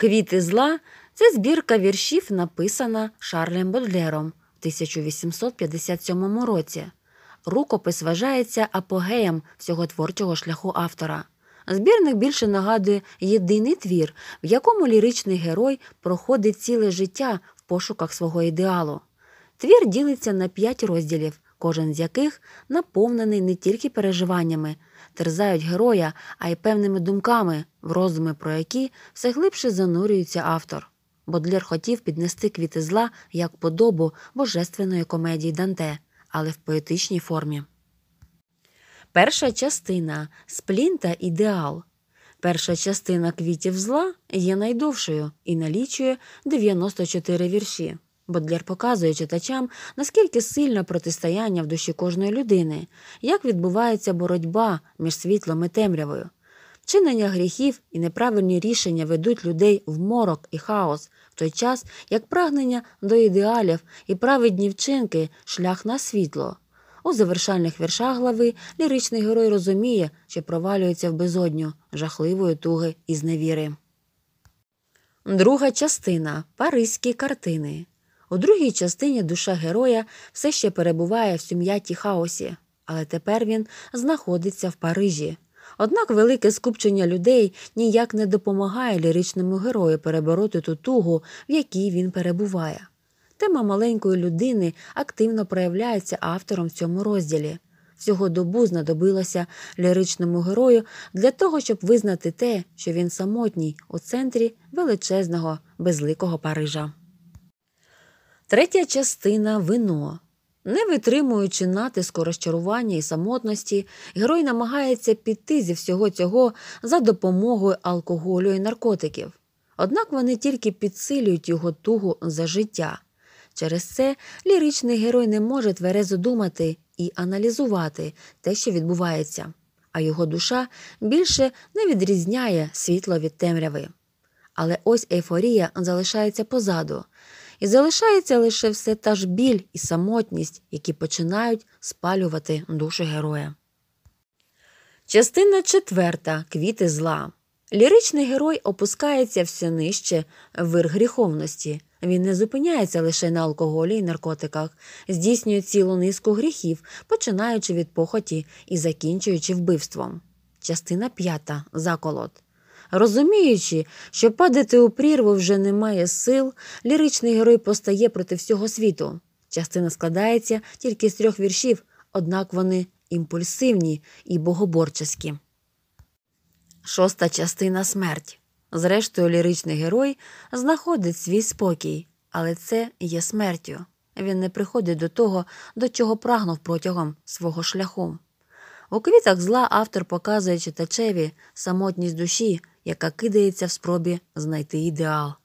Квіти зла це збірка віршів, написана Шарлем Бодлером в 1857 році. Рукопис вважається апогеєм всього творчого шляху автора. Збірник більше нагадує єдиний твір, в якому ліричний герой проходить ціле життя в пошуках свого ідеалу. Твір ділиться на п'ять розділів кожен з яких наповнений не тільки переживаннями, терзають героя, а й певними думками, в роздуми про які все глибше занурюється автор. Бодлер хотів піднести квіти зла як подобу божественної комедії Данте, але в поетичній формі. Перша частина сплін та ідеал. Перша частина квітів зла є найдовшою і налічує 94 вірші. Бодлер показує читачам, наскільки сильне протистояння в душі кожної людини, як відбувається боротьба між світлом і темрявою. Вчинення гріхів і неправильні рішення ведуть людей в морок і хаос, в той час як прагнення до ідеалів і праведні вчинки шлях на світло. У завершальних віршах глави ліричний герой розуміє, що провалюється в безодню жахливої туги і зневіри. Друга частина Паризькі картини. У другій частині душа героя все ще перебуває в сім'яті хаосі, але тепер він знаходиться в Парижі. Однак велике скупчення людей ніяк не допомагає ліричному герою перебороти ту тугу, в якій він перебуває. Тема маленької людини активно проявляється автором в цьому розділі. Всього добу знадобилося ліричному герою для того, щоб визнати те, що він самотній у центрі величезного, безликого Парижа. Третя частина вино. Не витримуючи натиску розчарування і самотності, герой намагається піти зі всього цього за допомогою алкоголю і наркотиків. Однак вони тільки підсилюють його тугу за життя. Через це ліричний герой не може тверезо думати і аналізувати те, що відбувається, а його душа більше не відрізняє світло від темряви. Але ось ейфорія залишається позаду і залишається лише все та ж біль і самотність, які починають спалювати душу героя. Частина четверта квіти зла. Ліричний герой опускається все нижче вир гріховності. Він не зупиняється лише на алкоголі і наркотиках, здійснює цілу низку гріхів, починаючи від похоті і закінчуючи вбивством. Частина п'ята заколот. Розуміючи, що падати у прірву вже немає сил, ліричний герой постає проти всього світу. Частина складається тільки з трьох віршів, однак вони імпульсивні і богоборчаські. Шоста частина смерть. Зрештою, ліричний герой знаходить свій спокій, але це є смертю. Він не приходить до того, до чого прагнув протягом свого шляху. У квітах зла автор показує читачеві самотність душі, яка кидається в спробі знайти ідеал.